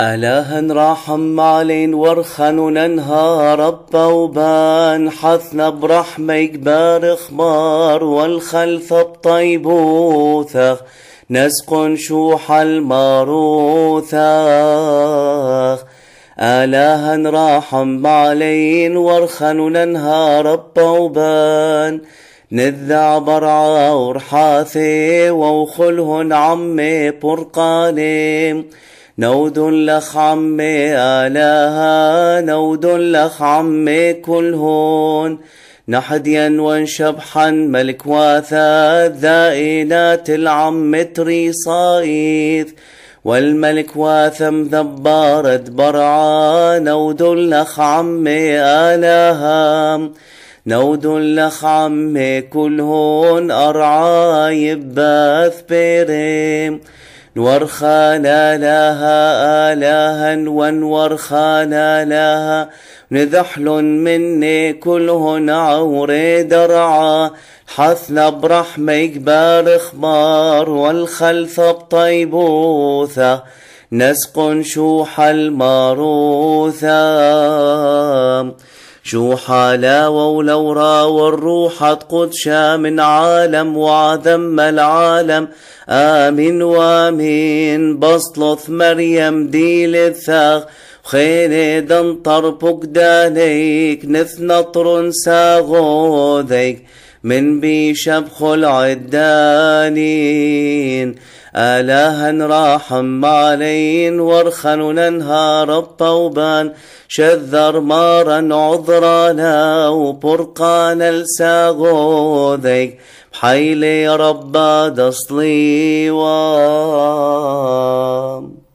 ألها راحم علين ورخن وننهى ربا وبان حثنا برحمة كبار خمار والخلف بطيبوثخ نسق شوح الماروثخ ألها راحم علين ورخن وننهى ربا وبان نذع برعا ورحاثي ووخلهن عمي برقاني نود لخ عمي آلاها نود لخ عمي كل هون نحديا وانشبحا ملك واثا ذائلات العم تري صايث والملك واثم ذبارت برعا نود لخ عمي آلاها نود لخ عمي هون أرعى يباث بيريم نورخانا لها آلها ونورخانا لها نذحل مني كلهن عوري درعا حثنا برحمة كبار اخبار والخلف بطيبوثة نسق شوح الماروثة شو حلاوة ولو راوى الروح قدشا من عالم وعذم العالم آمين وآمين بصلث مريم ديل الثاغ خيني دنطر بقدانيك نثنطر ساغوذيك من بيشبخ العدانين آلها راحم علين وارخا لنهار الطوبان شذر مارا عذرانا وبرقان لساغو ذيك بحيلي ربا دصلي وام